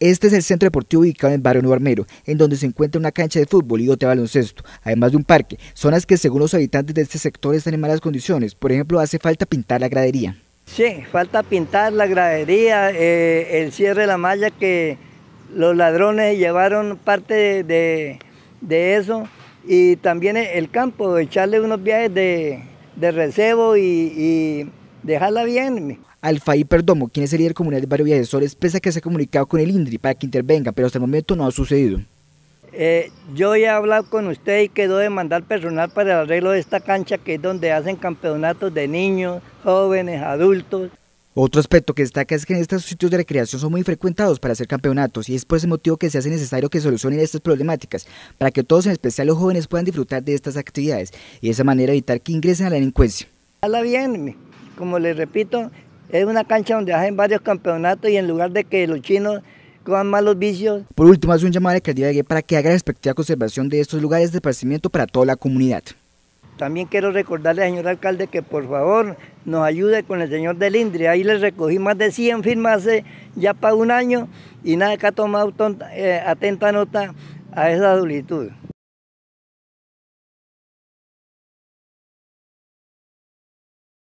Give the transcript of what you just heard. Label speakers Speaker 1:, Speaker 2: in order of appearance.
Speaker 1: Este es el centro deportivo ubicado en barrio Nuevo Armero, en donde se encuentra una cancha de fútbol y otra de baloncesto, además de un parque, zonas que según los habitantes de este sector están en malas condiciones, por ejemplo hace falta pintar la gradería.
Speaker 2: Sí, falta pintar la gradería, eh, el cierre de la malla que los ladrones llevaron parte de, eso y también el campo, echarle unos viajes de, recebo y Déjala bien.
Speaker 1: Alfaí Perdomo, quien es el líder comunal de barrio pese expresa que se ha comunicado con el INDRI para que intervenga, pero hasta el momento no ha sucedido.
Speaker 2: Eh, yo ya he hablado con usted y quedó de mandar personal para el arreglo de esta cancha que es donde hacen campeonatos de niños, jóvenes, adultos.
Speaker 1: Otro aspecto que destaca es que en estos sitios de recreación son muy frecuentados para hacer campeonatos y es por ese motivo que se hace necesario que solucionen estas problemáticas para que todos, en especial los jóvenes, puedan disfrutar de estas actividades y de esa manera evitar que ingresen a la delincuencia.
Speaker 2: déjala bien, como les repito, es una cancha donde hacen varios campeonatos y en lugar de que los chinos coman malos vicios.
Speaker 1: Por último, hace un llamado a la alcaldía de para que haga respectiva conservación de estos lugares de esparcimiento para toda la comunidad.
Speaker 2: También quiero recordarle al señor alcalde que por favor nos ayude con el señor del Indre. Ahí le recogí más de 100 firmas ya para un año y nada que ha tomado eh, atenta nota a esa solicitud.